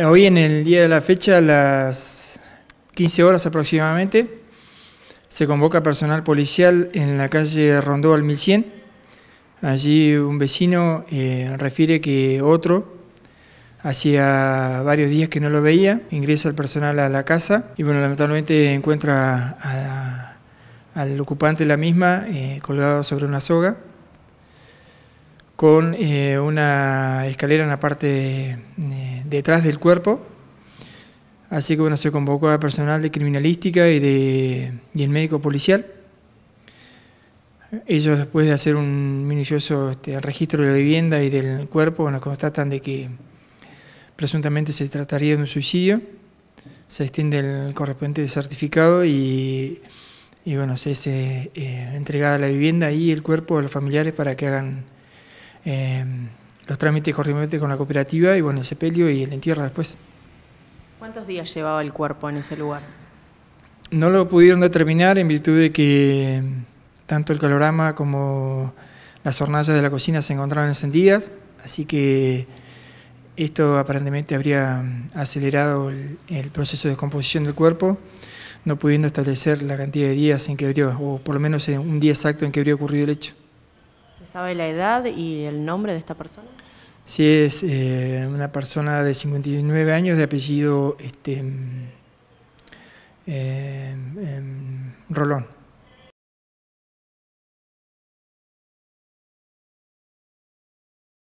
Eh, hoy en el día de la fecha, a las 15 horas aproximadamente, se convoca personal policial en la calle Rondó al 1100. Allí un vecino eh, refiere que otro, hacía varios días que no lo veía, ingresa el personal a la casa y bueno, lamentablemente encuentra al ocupante de la misma eh, colgado sobre una soga con eh, una escalera en la parte eh, detrás del cuerpo. Así que bueno, se convocó a personal de criminalística y, de, y el médico policial. Ellos después de hacer un minucioso este, registro de la vivienda y del cuerpo, bueno, constatan de que presuntamente se trataría de un suicidio. Se extiende el correspondiente certificado y, bueno, se es eh, entregada la vivienda y el cuerpo a los familiares para que hagan Em, los trámites correspondientes con la cooperativa y bueno, el sepelio y el entierro después. ¿Cuántos días llevaba el cuerpo en ese lugar? No lo pudieron determinar en virtud de que em, tanto el calorama como las hornallas de la cocina se encontraban encendidas, así que esto aparentemente habría em, acelerado el, proceso de descomposición del cuerpo, no pudiendo establecer la cantidad de días en que habría, o por lo menos un día exacto en que habría ocurrido el hecho sabe la edad y el nombre de esta persona? Sí, es eh, una persona de 59 años de apellido este, mm, eh, mm, Rolón.